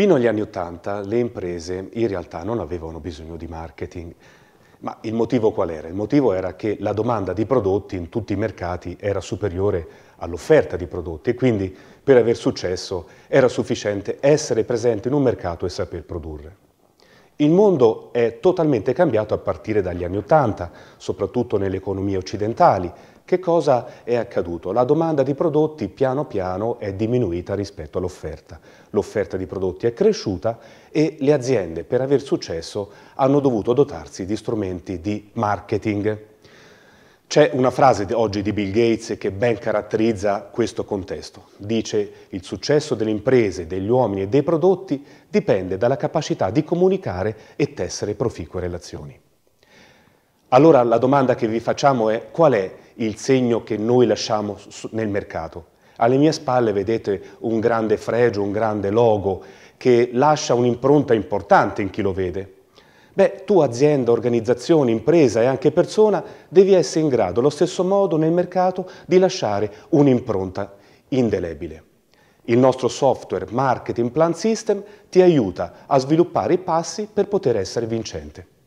Fino agli anni Ottanta le imprese in realtà non avevano bisogno di marketing. Ma il motivo qual era? Il motivo era che la domanda di prodotti in tutti i mercati era superiore all'offerta di prodotti e quindi per aver successo era sufficiente essere presente in un mercato e saper produrre. Il mondo è totalmente cambiato a partire dagli anni Ottanta, soprattutto nelle economie occidentali. Che cosa è accaduto? La domanda di prodotti piano piano è diminuita rispetto all'offerta. L'offerta di prodotti è cresciuta e le aziende per aver successo hanno dovuto dotarsi di strumenti di marketing. C'è una frase oggi di Bill Gates che ben caratterizza questo contesto. Dice il successo delle imprese, degli uomini e dei prodotti dipende dalla capacità di comunicare e tessere proficue relazioni. Allora la domanda che vi facciamo è qual è il segno che noi lasciamo nel mercato? Alle mie spalle vedete un grande fregio, un grande logo che lascia un'impronta importante in chi lo vede. Beh, tu azienda, organizzazione, impresa e anche persona devi essere in grado, allo stesso modo nel mercato, di lasciare un'impronta indelebile. Il nostro software Marketing Plan System ti aiuta a sviluppare i passi per poter essere vincente.